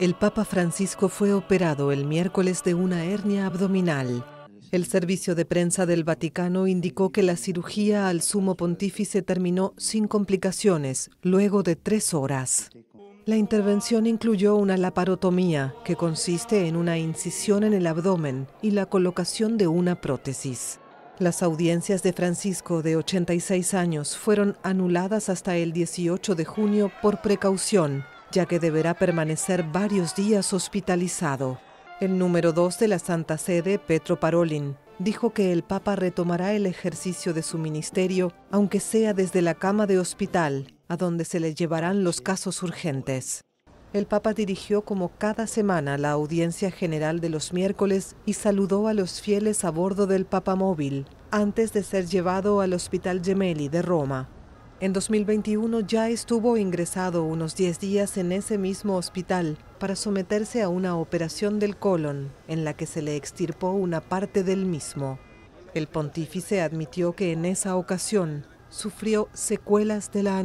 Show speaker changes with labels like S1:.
S1: El Papa Francisco fue operado el miércoles de una hernia abdominal. El servicio de prensa del Vaticano indicó que la cirugía al sumo pontífice terminó sin complicaciones, luego de tres horas. La intervención incluyó una laparotomía, que consiste en una incisión en el abdomen y la colocación de una prótesis. Las audiencias de Francisco, de 86 años, fueron anuladas hasta el 18 de junio por precaución, ya que deberá permanecer varios días hospitalizado. El número 2 de la Santa Sede, Petro Parolin, dijo que el Papa retomará el ejercicio de su ministerio, aunque sea desde la cama de hospital, a donde se le llevarán los casos urgentes. El Papa dirigió como cada semana la audiencia general de los miércoles y saludó a los fieles a bordo del Papa móvil antes de ser llevado al Hospital Gemelli de Roma. En 2021 ya estuvo ingresado unos 10 días en ese mismo hospital para someterse a una operación del colon, en la que se le extirpó una parte del mismo. El pontífice admitió que en esa ocasión sufrió secuelas de la anestesia.